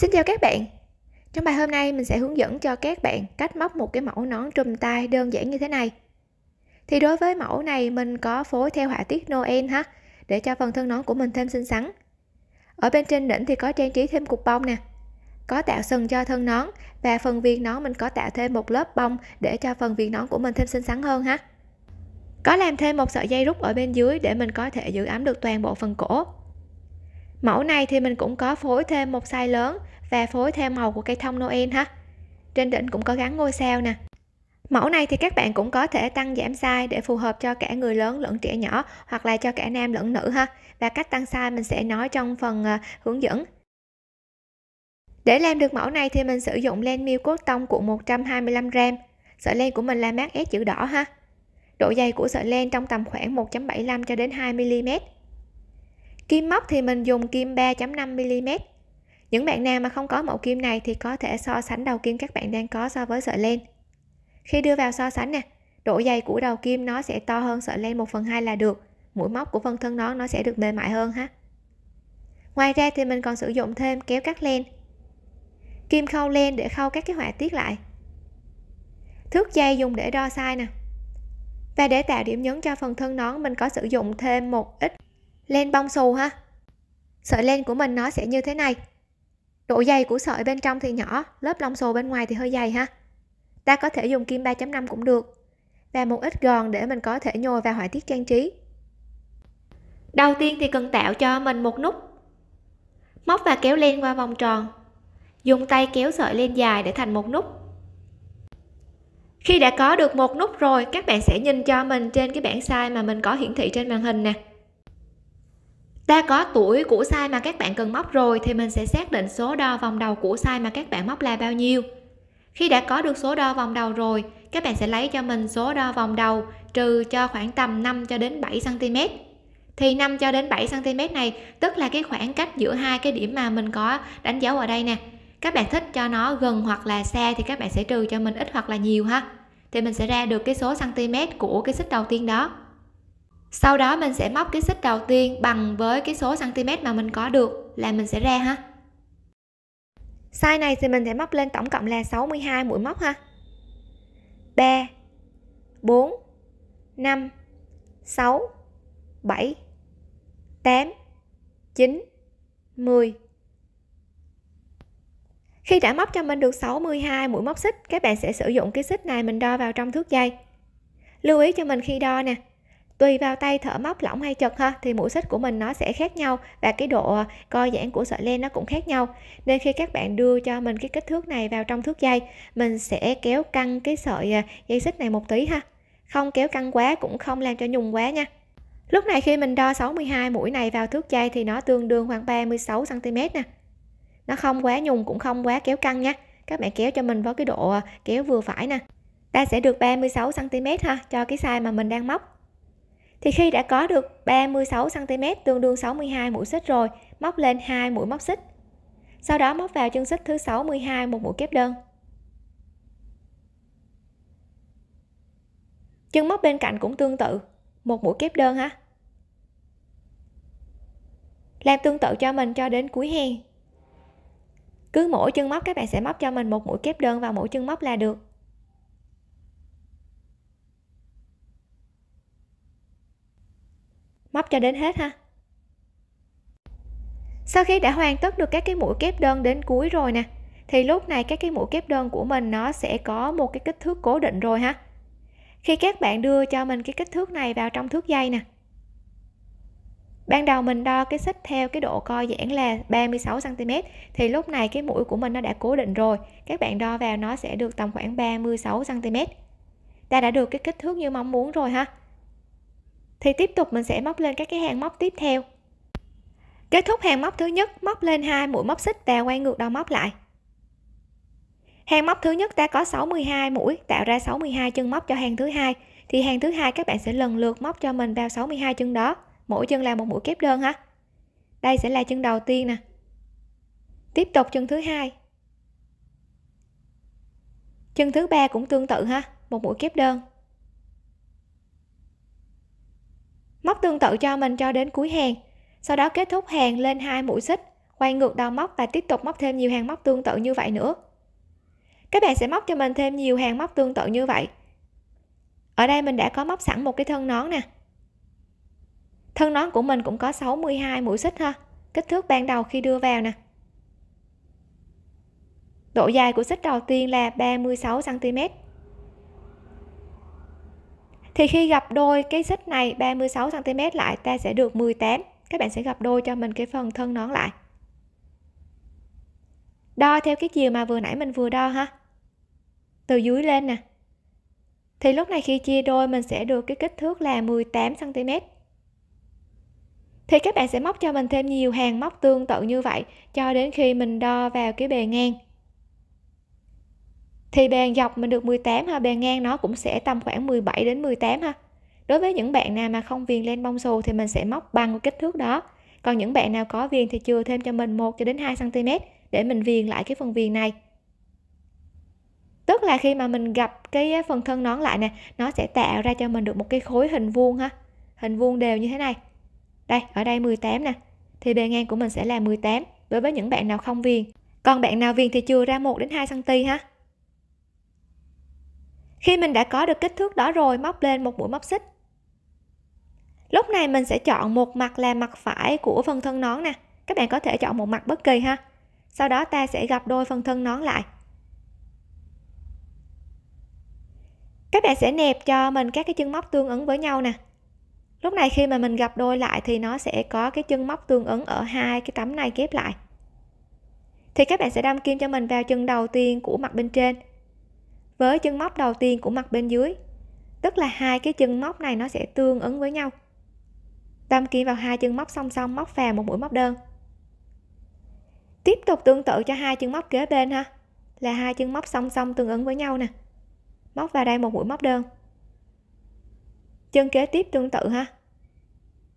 Xin chào các bạn Trong bài hôm nay mình sẽ hướng dẫn cho các bạn cách móc một cái mẫu nón trùm tai đơn giản như thế này Thì đối với mẫu này mình có phối theo họa tiết Noel ha Để cho phần thân nón của mình thêm xinh xắn Ở bên trên đỉnh thì có trang trí thêm cục bông nè Có tạo sừng cho thân nón Và phần viền nón mình có tạo thêm một lớp bông để cho phần viền nón của mình thêm xinh xắn hơn ha có làm thêm một sợi dây rút ở bên dưới để mình có thể giữ ấm được toàn bộ phần cổ mẫu này thì mình cũng có phối thêm một size lớn và phối theo màu của cây thông Noel ha. Trên đỉnh cũng có gắn ngôi sao nè. Mẫu này thì các bạn cũng có thể tăng giảm size để phù hợp cho cả người lớn lẫn trẻ nhỏ hoặc là cho cả nam lẫn nữ ha. Và cách tăng size mình sẽ nói trong phần ờ, hướng dẫn. Để làm được mẫu này thì mình sử dụng len miêu cốt tông của 125g. Sợi len của mình là mát S chữ đỏ ha. Độ dày của sợi len trong tầm khoảng 1.75 cho đến 2 mm. Kim móc thì mình dùng kim 3.5 mm những bạn nào mà không có mẫu kim này thì có thể so sánh đầu kim các bạn đang có so với sợi len khi đưa vào so sánh nè độ dày của đầu kim nó sẽ to hơn sợi len 1 phần 2 là được mũi móc của phần thân nón nó sẽ được mềm mại hơn ha ngoài ra thì mình còn sử dụng thêm kéo cắt len kim khâu len để khâu các cái họa tiết lại thước dây dùng để đo size nè và để tạo điểm nhấn cho phần thân nón mình có sử dụng thêm một ít len bông xù ha sợi len của mình nó sẽ như thế này Độ dày của sợi bên trong thì nhỏ, lớp lông xù bên ngoài thì hơi dày ha. Ta có thể dùng kim 3.5 cũng được. Và một ít gòn để mình có thể nhồi vào họa tiết trang trí. Đầu tiên thì cần tạo cho mình một nút. Móc và kéo len qua vòng tròn. Dùng tay kéo sợi len dài để thành một nút. Khi đã có được một nút rồi, các bạn sẽ nhìn cho mình trên cái bảng size mà mình có hiển thị trên màn hình nè ta có tuổi củ sai mà các bạn cần móc rồi thì mình sẽ xác định số đo vòng đầu củ sai mà các bạn móc là bao nhiêu khi đã có được số đo vòng đầu rồi các bạn sẽ lấy cho mình số đo vòng đầu trừ cho khoảng tầm 5 cho đến 7 cm thì 5 cho đến 7 cm này tức là cái khoảng cách giữa hai cái điểm mà mình có đánh dấu ở đây nè các bạn thích cho nó gần hoặc là xa thì các bạn sẽ trừ cho mình ít hoặc là nhiều ha thì mình sẽ ra được cái số cm của cái xích đầu tiên đó sau đó mình sẽ móc cái xích đầu tiên bằng với cái số cm mà mình có được là mình sẽ ra ha size này thì mình sẽ móc lên tổng cộng là 62 mũi móc ha 3 4 5 6 7 8 9 10 khi đã móc cho mình được 62 mũi móc xích các bạn sẽ sử dụng cái xích này mình đo vào trong thước dây lưu ý cho mình khi đo nè tùy vào tay thở móc lỏng hay chật ha thì mũi xích của mình nó sẽ khác nhau và cái độ ờ, co giãn của sợi len nó cũng khác nhau nên khi các bạn đưa cho mình cái kích thước này vào trong thước dây mình sẽ kéo căng cái sợi ờ, dây xích này một tí ha không kéo căng quá cũng không làm cho nhùng quá nha lúc này khi mình đo 62 mũi này vào thước dây thì nó tương đương khoảng 36 cm nè nó không quá nhùng cũng không quá kéo căng nha các bạn kéo cho mình với cái độ ờ, kéo vừa phải nè ta sẽ được 36 cm ha cho cái size mà mình đang móc thì khi đã có được 36 cm tương đương 62 mũi xích rồi móc lên 2 mũi móc xích sau đó móc vào chân xích thứ 62 một mũi kép đơn chân móc bên cạnh cũng tương tự một mũi kép đơn ha làm tương tự cho mình cho đến cuối hen cứ mỗi chân móc các bạn sẽ móc cho mình một mũi kép đơn vào mỗi chân móc là được móc cho đến hết ha sau khi đã hoàn tất được các cái mũi kép đơn đến cuối rồi nè thì lúc này các cái mũi kép đơn của mình nó sẽ có một cái kích thước cố định rồi ha khi các bạn đưa cho mình cái kích thước này vào trong thước dây nè ban đầu mình đo cái xích theo cái độ co giãn là 36 cm thì lúc này cái mũi của mình nó đã cố định rồi các bạn đo vào nó sẽ được tầm khoảng 36 cm ta đã được cái kích thước như mong muốn rồi ha thì tiếp tục mình sẽ móc lên các cái hàng móc tiếp theo kết thúc hàng móc thứ nhất móc lên hai mũi móc xích và quay ngược đầu móc lại hàng móc thứ nhất ta có 62 mũi tạo ra 62 chân móc cho hàng thứ hai thì hàng thứ hai các bạn sẽ lần lượt móc cho mình vào 62 chân đó mỗi chân là một mũi kép đơn ha đây sẽ là chân đầu tiên nè tiếp tục chân thứ hai chân thứ ba cũng tương tự ha một mũi kép đơn móc tương tự cho mình cho đến cuối hàng sau đó kết thúc hàng lên hai mũi xích quay ngược đầu móc và tiếp tục móc thêm nhiều hàng móc tương tự như vậy nữa các bạn sẽ móc cho mình thêm nhiều hàng móc tương tự như vậy ở đây mình đã có móc sẵn một cái thân nón nè thân nón của mình cũng có 62 mũi xích ha kích thước ban đầu khi đưa vào nè độ dài của xích đầu tiên là 36 cm thì khi gặp đôi cái xích này 36 cm lại ta sẽ được 18 các bạn sẽ gặp đôi cho mình cái phần thân nón lại đo theo cái chiều mà vừa nãy mình vừa đo ha từ dưới lên nè thì lúc này khi chia đôi mình sẽ được cái kích thước là 18 cm thì các bạn sẽ móc cho mình thêm nhiều hàng móc tương tự như vậy cho đến khi mình đo vào cái bề ngang thì bèn dọc mình được 18 ha bèn ngang nó cũng sẽ tầm khoảng 17 đến 18 ha đối với những bạn nào mà không viền lên bông xù thì mình sẽ móc bằng kích thước đó còn những bạn nào có viền thì chừa thêm cho mình 1 cho đến 2 cm để mình viền lại cái phần viền này tức là khi mà mình gặp cái phần thân nón lại nè nó sẽ tạo ra cho mình được một cái khối hình vuông ha hình vuông đều như thế này đây ở đây 18 nè thì bề ngang của mình sẽ là 18 đối với những bạn nào không viền còn bạn nào viền thì chừa ra 1 đến 2 cm ha khi mình đã có được kích thước đó rồi móc lên một mũi móc xích lúc này mình sẽ chọn một mặt là mặt phải của phần thân nón nè các bạn có thể chọn một mặt bất kỳ ha sau đó ta sẽ gặp đôi phần thân nón lại các bạn sẽ nẹp cho mình các cái chân móc tương ứng với nhau nè lúc này khi mà mình gặp đôi lại thì nó sẽ có cái chân móc tương ứng ở hai cái tấm này ghép lại thì các bạn sẽ đâm kim cho mình vào chân đầu tiên của mặt bên trên với chân móc đầu tiên của mặt bên dưới tức là hai cái chân móc này nó sẽ tương ứng với nhau đâm kim vào hai chân móc song song móc vào một mũi móc đơn tiếp tục tương tự cho hai chân móc kế bên ha là hai chân móc song song tương ứng với nhau nè móc vào đây một mũi móc đơn chân kế tiếp tương tự ha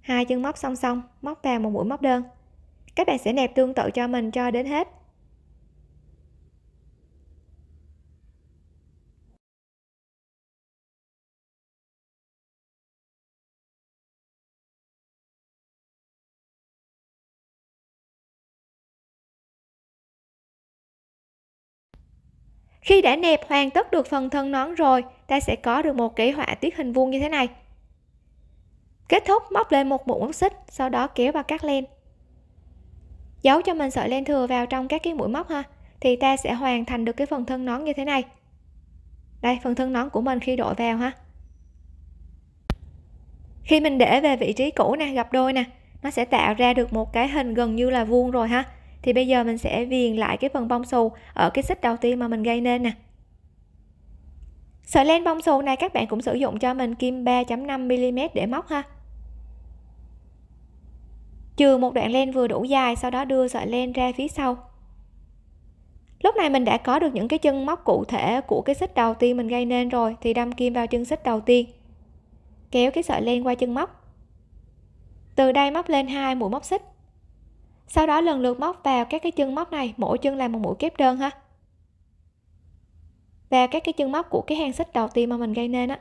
hai chân móc song song móc vào một mũi móc đơn các bạn sẽ đẹp tương tự cho mình cho đến hết khi đã nẹp hoàn tất được phần thân nón rồi ta sẽ có được một cái họa tiết hình vuông như thế này kết thúc móc lên một mũi móc xích sau đó kéo vào cắt len giấu cho mình sợi len thừa vào trong các cái mũi móc ha thì ta sẽ hoàn thành được cái phần thân nón như thế này đây phần thân nón của mình khi đội vào ha khi mình để về vị trí cũ nè gặp đôi nè nó sẽ tạo ra được một cái hình gần như là vuông rồi ha thì bây giờ mình sẽ viền lại cái phần bông xù ở cái xích đầu tiên mà mình gây nên nè sợi len bông xù này các bạn cũng sử dụng cho mình kim 3.5mm để móc ha trừ một đoạn len vừa đủ dài sau đó đưa sợi len ra phía sau lúc này mình đã có được những cái chân móc cụ thể của cái xích đầu tiên mình gây nên rồi thì đâm kim vào chân xích đầu tiên kéo cái sợi len qua chân móc từ đây móc lên hai mũi móc xích sau đó lần lượt móc vào các cái chân móc này mỗi chân làm một mũi kép đơn ha và các cái chân móc của cái hàng xích đầu tiên mà mình gây nên á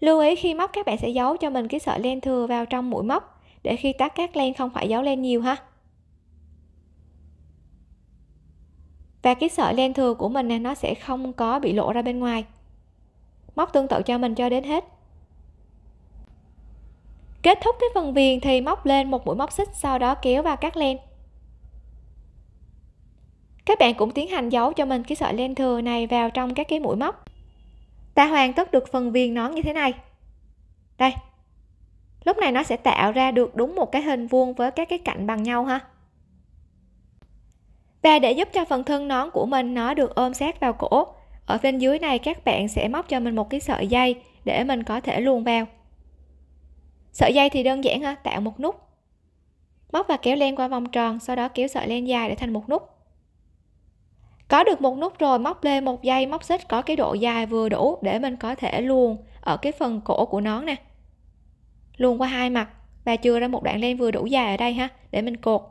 lưu ý khi móc các bạn sẽ giấu cho mình cái sợi len thừa vào trong mũi móc để khi tác các len không phải giấu len nhiều ha và cái sợi len thừa của mình này nó sẽ không có bị lộ ra bên ngoài móc tương tự cho mình cho đến hết kết thúc cái phần viền thì móc lên một mũi móc xích sau đó kéo vào cắt len các bạn cũng tiến hành giấu cho mình cái sợi len thừa này vào trong các cái mũi móc ta hoàn tất được phần viền nón như thế này đây lúc này nó sẽ tạo ra được đúng một cái hình vuông với các cái cạnh bằng nhau ha và để giúp cho phần thân nón của mình nó được ôm sát vào cổ ở bên dưới này các bạn sẽ móc cho mình một cái sợi dây để mình có thể luồn vào sợi dây thì đơn giản ha tạo một nút móc và kéo len qua vòng tròn sau đó kéo sợi len dài để thành một nút có được một nút rồi móc lên một dây móc xích có cái độ dài vừa đủ để mình có thể luồn ở cái phần cổ của nón nè luồn qua hai mặt và chừa ra một đoạn len vừa đủ dài ở đây ha để mình cột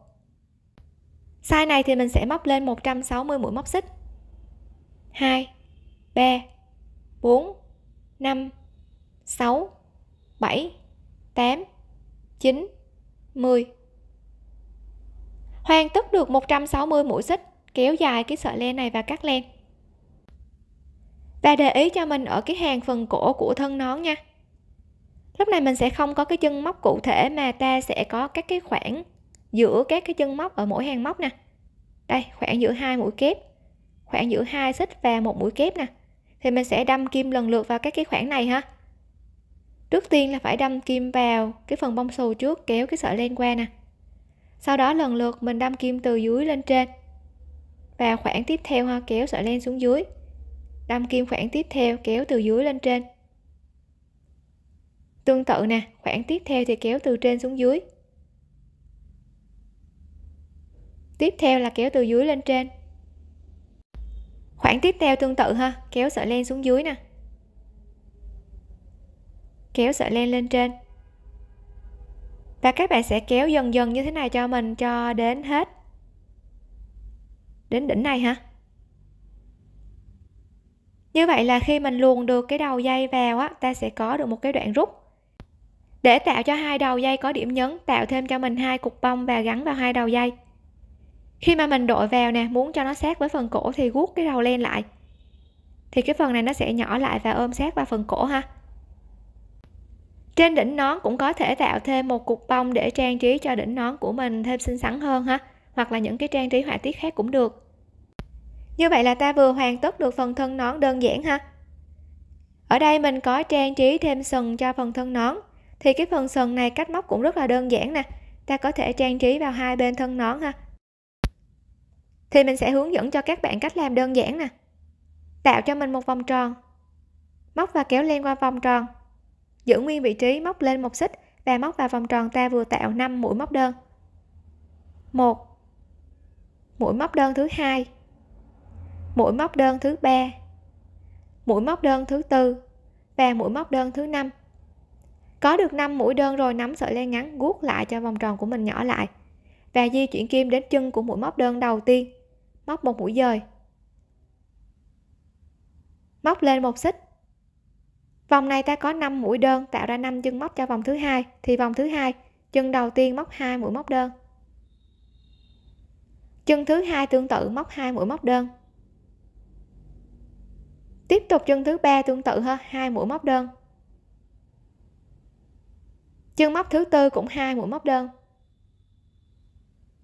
size này thì mình sẽ móc lên 160 mũi móc xích 2 3 4 5 6 7 8, 9, 10. Hoàn tất được 160 mũi xích, kéo dài cái sợi len này và cắt len. Và để ý cho mình ở cái hàng phần cổ của thân nón nha. Lúc này mình sẽ không có cái chân móc cụ thể mà ta sẽ có các cái khoảng giữa các cái chân móc ở mỗi hàng móc nè. Đây, khoảng giữa hai mũi kép, khoảng giữa hai xích và một mũi kép nè. Thì mình sẽ đâm kim lần lượt vào các cái khoảng này ha trước tiên là phải đâm kim vào cái phần bông xù trước kéo cái sợi len qua nè sau đó lần lượt mình đâm kim từ dưới lên trên và khoảng tiếp theo ha kéo sợi len xuống dưới đâm kim khoảng tiếp theo kéo từ dưới lên trên tương tự nè khoảng tiếp theo thì kéo từ trên xuống dưới tiếp theo là kéo từ dưới lên trên khoảng tiếp theo tương tự ha kéo sợi len xuống dưới nè kéo sợi len lên trên và các bạn sẽ kéo dần dần như thế này cho mình cho đến hết đến đỉnh này hả như vậy là khi mình luồn được cái đầu dây vào á ta sẽ có được một cái đoạn rút để tạo cho hai đầu dây có điểm nhấn tạo thêm cho mình hai cục bông và gắn vào hai đầu dây khi mà mình đội vào nè muốn cho nó sát với phần cổ thì guốc cái đầu len lại thì cái phần này nó sẽ nhỏ lại và ôm sát vào phần cổ ha trên đỉnh nón cũng có thể tạo thêm một cục bông để trang trí cho đỉnh nón của mình thêm xinh xắn hơn ha hoặc là những cái trang trí họa tiết khác cũng được như vậy là ta vừa hoàn tất được phần thân nón đơn giản ha ở đây mình có trang trí thêm sừng cho phần thân nón thì cái phần sừng này cách móc cũng rất là đơn giản nè ta có thể trang trí vào hai bên thân nón ha thì mình sẽ hướng dẫn cho các bạn cách làm đơn giản nè tạo cho mình một vòng tròn móc và kéo len qua vòng tròn giữ nguyên vị trí móc lên một xích và móc vào vòng tròn ta vừa tạo 5 mũi móc đơn 1 mũi móc đơn thứ hai mũi móc đơn thứ ba mũi móc đơn thứ tư và mũi móc đơn thứ năm có được 5 mũi đơn rồi nắm sợi len ngắn guốc lại cho vòng tròn của mình nhỏ lại và di chuyển kim đến chân của mũi móc đơn đầu tiên móc một mũi dời móc lên một xích vòng này ta có 5 mũi đơn tạo ra 5 chân móc cho vòng thứ hai thì vòng thứ hai chân đầu tiên móc 2 mũi móc đơn chân thứ hai tương tự móc 2 mũi móc đơn tiếp tục chân thứ ba tương tự ha hai mũi móc đơn chân móc thứ tư cũng hai mũi móc đơn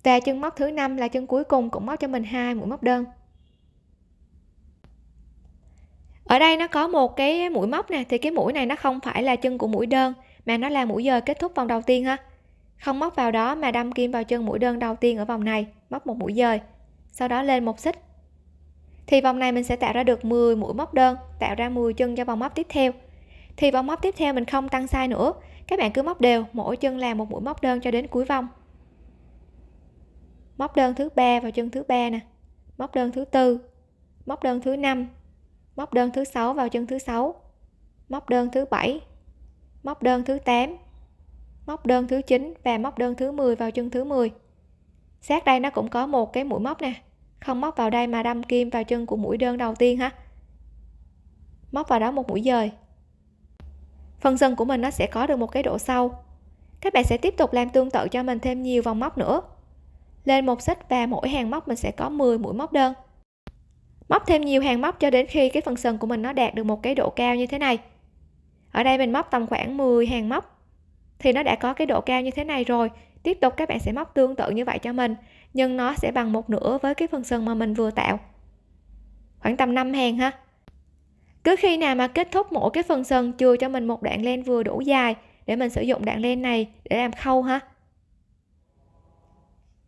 và chân móc thứ năm là chân cuối cùng cũng móc cho mình hai mũi móc đơn ở đây nó có một cái mũi móc nè thì cái mũi này nó không phải là chân của mũi đơn mà nó là mũi dời kết thúc vòng đầu tiên ha không móc vào đó mà đâm kim vào chân mũi đơn đầu tiên ở vòng này móc một mũi dời sau đó lên một xích thì vòng này mình sẽ tạo ra được 10 mũi móc đơn tạo ra 10 chân cho vòng móc tiếp theo thì vòng móc tiếp theo mình không tăng sai nữa các bạn cứ móc đều mỗi chân là một mũi móc đơn cho đến cuối vòng móc đơn thứ ba vào chân thứ ba nè móc đơn thứ tư móc đơn thứ năm móc đơn thứ sáu vào chân thứ sáu móc đơn thứ bảy móc đơn thứ 8 móc đơn thứ 9 và móc đơn thứ 10 vào chân thứ 10 sát đây nó cũng có một cái mũi móc nè không móc vào đây mà đâm kim vào chân của mũi đơn đầu tiên ha móc vào đó một mũi dời phần sân của mình nó sẽ có được một cái độ sâu các bạn sẽ tiếp tục làm tương tự cho mình thêm nhiều vòng móc nữa lên một xích và mỗi hàng móc mình sẽ có 10 mũi móc đơn móc thêm nhiều hàng móc cho đến khi cái phần sừng của mình nó đạt được một cái độ cao như thế này ở đây mình móc tầm khoảng 10 hàng móc thì nó đã có cái độ cao như thế này rồi tiếp tục các bạn sẽ móc tương tự như vậy cho mình nhưng nó sẽ bằng một nửa với cái phần sừng mà mình vừa tạo khoảng tầm 5 hàng ha cứ khi nào mà kết thúc mỗi cái phần sừng chừa cho mình một đoạn len vừa đủ dài để mình sử dụng đoạn len này để làm khâu ha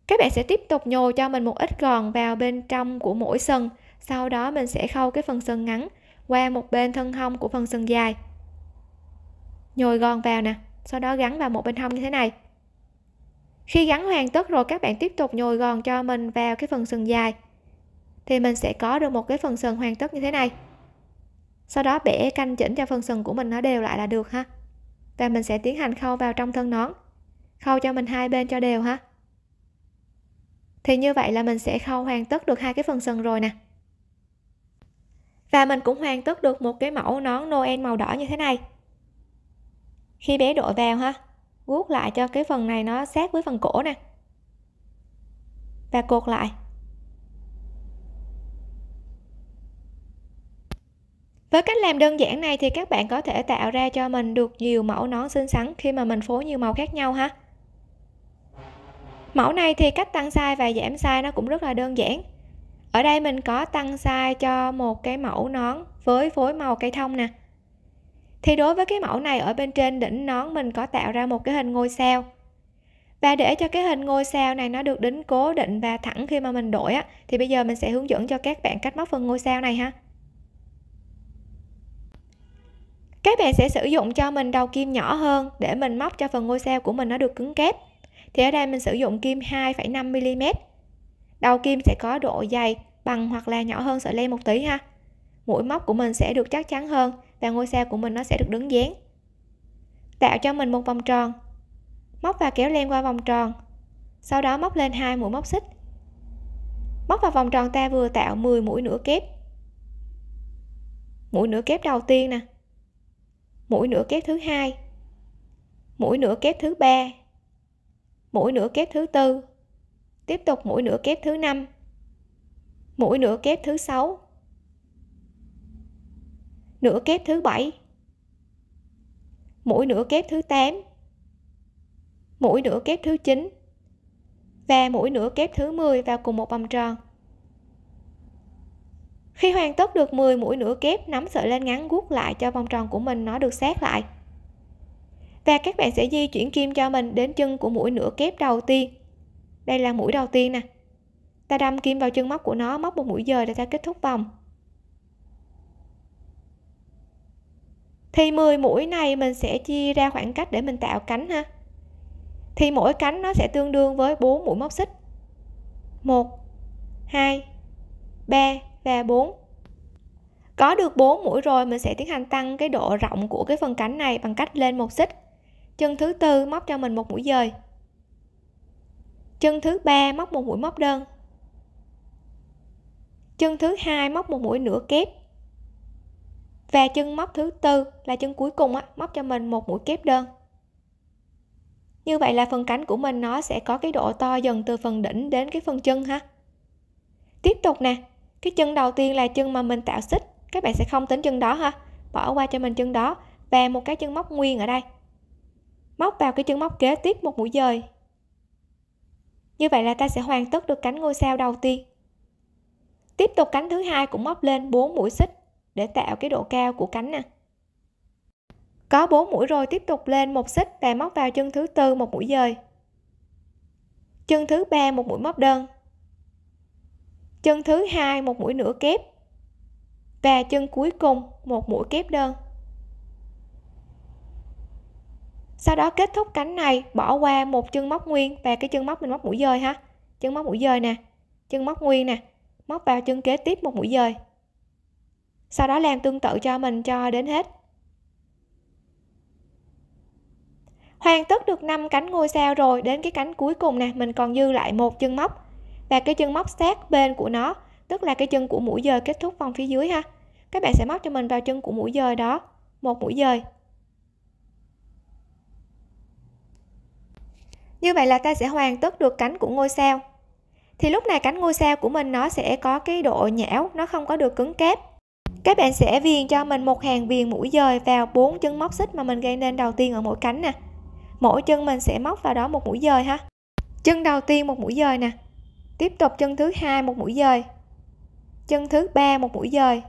các bạn sẽ tiếp tục nhồi cho mình một ít gòn vào bên trong của mỗi sừng sau đó mình sẽ khâu cái phần sân ngắn qua một bên thân hông của phần sân dài nhồi gòn vào nè sau đó gắn vào một bên hông như thế này khi gắn hoàn tất rồi các bạn tiếp tục nhồi gòn cho mình vào cái phần sườn dài thì mình sẽ có được một cái phần sườn hoàn tất như thế này sau đó bẻ canh chỉnh cho phần sườn của mình nó đều lại là được ha và mình sẽ tiến hành khâu vào trong thân nón khâu cho mình hai bên cho đều ha thì như vậy là mình sẽ khâu hoàn tất được hai cái phần sườn rồi nè và mình cũng hoàn tất được một cái mẫu nón Noel màu đỏ như thế này khi bé đội vào ha guốc lại cho cái phần này nó sát với phần cổ nè và cột lại với cách làm đơn giản này thì các bạn có thể tạo ra cho mình được nhiều mẫu nón xinh xắn khi mà mình phối nhiều màu khác nhau ha mẫu này thì cách tăng size và giảm size nó cũng rất là đơn giản ở đây mình có tăng size cho một cái mẫu nón với phối màu cây thông nè thì đối với cái mẫu này ở bên trên đỉnh nón mình có tạo ra một cái hình ngôi sao và để cho cái hình ngôi sao này nó được đính cố định và thẳng khi mà mình đổi á thì bây giờ mình sẽ hướng dẫn cho các bạn cách móc phần ngôi sao này ha các bạn sẽ sử dụng cho mình đầu kim nhỏ hơn để mình móc cho phần ngôi sao của mình nó được cứng kép thì ở đây mình sử dụng kim 2,5 mm Đầu kim sẽ có độ dày bằng hoặc là nhỏ hơn sợi len một tí ha. Mũi móc của mình sẽ được chắc chắn hơn và ngôi sao của mình nó sẽ được đứng dán. Tạo cho mình một vòng tròn. Móc và kéo len qua vòng tròn. Sau đó móc lên hai mũi móc xích. Móc vào vòng tròn ta vừa tạo 10 mũi nửa kép. Mũi nửa kép đầu tiên nè. Mũi nửa kép thứ hai. Mũi nửa kép thứ ba. Mũi nửa kép thứ tư tiếp tục mũi nửa kép thứ năm mũi nửa kép thứ sáu nửa kép thứ bảy mũi nửa kép thứ tám, mũi nửa kép thứ chín, và mũi nửa kép thứ 10 vào cùng một vòng tròn khi hoàn tất được 10 mũi nửa kép nắm sợi lên ngắn guốc lại cho vòng tròn của mình nó được sát lại và các bạn sẽ di chuyển kim cho mình đến chân của mũi nửa kép đầu tiên đây là mũi đầu tiên nè ta đâm kim vào chân móc của nó móc một mũi dời để ta kết thúc vòng thì 10 mũi này mình sẽ chia ra khoảng cách để mình tạo cánh ha thì mỗi cánh nó sẽ tương đương với 4 mũi móc xích 1 2 3 và 4 có được 4 mũi rồi mình sẽ tiến hành tăng cái độ rộng của cái phần cánh này bằng cách lên một xích chân thứ tư móc cho mình một mũi dời chân thứ ba móc một mũi móc đơn chân thứ hai móc một mũi nửa kép và chân móc thứ tư là chân cuối cùng á, móc cho mình một mũi kép đơn như vậy là phần cánh của mình nó sẽ có cái độ to dần từ phần đỉnh đến cái phần chân ha tiếp tục nè cái chân đầu tiên là chân mà mình tạo xích các bạn sẽ không tính chân đó ha bỏ qua cho mình chân đó và một cái chân móc nguyên ở đây móc vào cái chân móc kế tiếp một mũi dời như vậy là ta sẽ hoàn tất được cánh ngôi sao đầu tiên tiếp tục cánh thứ hai cũng móc lên 4 mũi xích để tạo cái độ cao của cánh nè có 4 mũi rồi tiếp tục lên một xích và móc vào chân thứ tư một mũi dời chân thứ ba một mũi móc đơn chân thứ hai một mũi nửa kép và chân cuối cùng một mũi kép đơn sau đó kết thúc cánh này bỏ qua một chân móc nguyên và cái chân móc mình móc mũi dời ha chân móc mũi dời nè chân móc nguyên nè móc vào chân kế tiếp một mũi dời sau đó làm tương tự cho mình cho đến hết hoàn tất được 5 cánh ngôi sao rồi đến cái cánh cuối cùng nè mình còn dư lại một chân móc và cái chân móc sát bên của nó tức là cái chân của mũi dời kết thúc vòng phía dưới ha các bạn sẽ móc cho mình vào chân của mũi dời đó một mũi dời như vậy là ta sẽ hoàn tất được cánh của ngôi sao thì lúc này cánh ngôi sao của mình nó sẽ có cái độ nhão nó không có được cứng kép các bạn sẽ viền cho mình một hàng viền mũi dời vào bốn chân móc xích mà mình gây nên đầu tiên ở mỗi cánh nè mỗi chân mình sẽ móc vào đó một mũi dời ha chân đầu tiên một mũi dời nè tiếp tục chân thứ hai một mũi dời chân thứ ba một mũi dời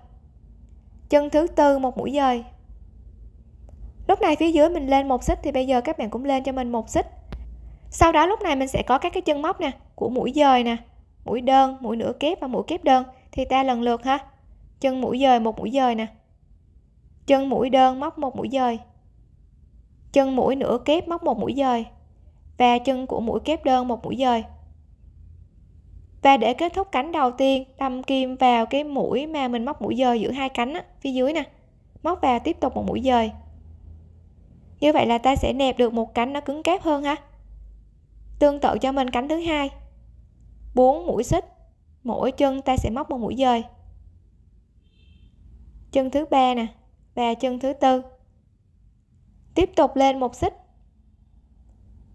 chân thứ tư một mũi dời lúc này phía dưới mình lên một xích thì bây giờ các bạn cũng lên cho mình một xích sau đó lúc này mình sẽ có các cái chân móc nè của mũi dời nè mũi đơn mũi nửa kép và mũi kép đơn thì ta lần lượt ha chân mũi dời một mũi dời nè chân mũi đơn móc một mũi dời chân mũi nửa kép móc một mũi dời và chân của mũi kép đơn một mũi dời và để kết thúc cánh đầu tiên đâm kim vào cái mũi mà mình móc mũi dời giữa hai cánh á, phía dưới nè móc vào tiếp tục một mũi dời như vậy là ta sẽ nẹp được một cánh nó cứng kép hơn ha tương tự cho mình cánh thứ hai 4 mũi xích mỗi chân ta sẽ móc một mũi dời chân thứ ba nè và chân thứ tư tiếp tục lên một xích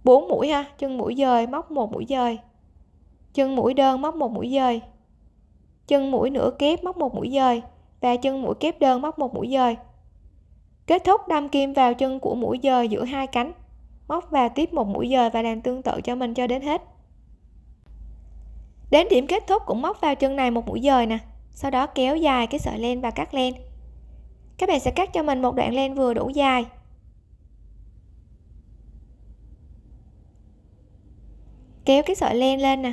4 mũi ha chân mũi dời móc một mũi dời chân mũi đơn móc một mũi dời chân mũi nửa kép móc một mũi dời và chân mũi kép đơn móc một mũi dời kết thúc đâm kim vào chân của mũi dời giữa hai cánh móc vào tiếp một mũi dời và làm tương tự cho mình cho đến hết đến điểm kết thúc cũng móc vào chân này một mũi dời nè sau đó kéo dài cái sợi len và cắt len các bạn sẽ cắt cho mình một đoạn len vừa đủ dài kéo cái sợi len lên nè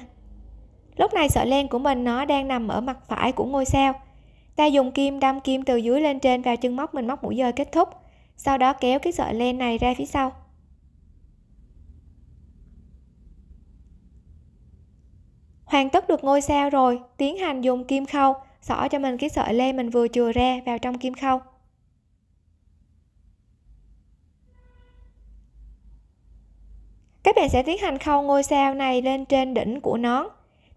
lúc này sợi len của mình nó đang nằm ở mặt phải của ngôi sao ta dùng kim đâm kim từ dưới lên trên vào chân móc mình móc mũi dời kết thúc sau đó kéo cái sợi len này ra phía sau hoàn tất được ngôi sao rồi tiến hành dùng kim khâu xỏ cho mình cái sợi lê mình vừa chừa ra vào trong kim khâu các bạn sẽ tiến hành khâu ngôi sao này lên trên đỉnh của nón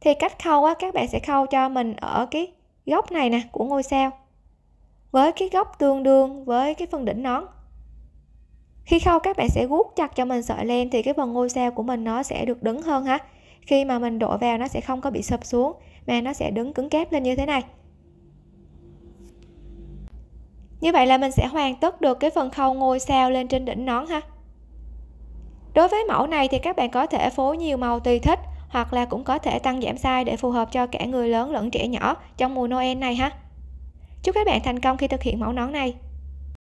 thì cách khâu á các bạn sẽ khâu cho mình ở cái góc này nè của ngôi sao với cái góc tương đương với cái phần đỉnh nón khi khâu các bạn sẽ guốc chặt cho mình sợi len thì cái phần ngôi sao của mình nó sẽ được đứng hơn ha khi mà mình đổ vào nó sẽ không có bị sập xuống mà nó sẽ đứng cứng kép lên như thế này như vậy là mình sẽ hoàn tất được cái phần khâu ngôi sao lên trên đỉnh nón ha đối với mẫu này thì các bạn có thể phối nhiều màu tùy thích hoặc là cũng có thể tăng giảm size để phù hợp cho cả người lớn lẫn trẻ nhỏ trong mùa Noel này ha. Chúc các bạn thành công khi thực hiện mẫu nón này.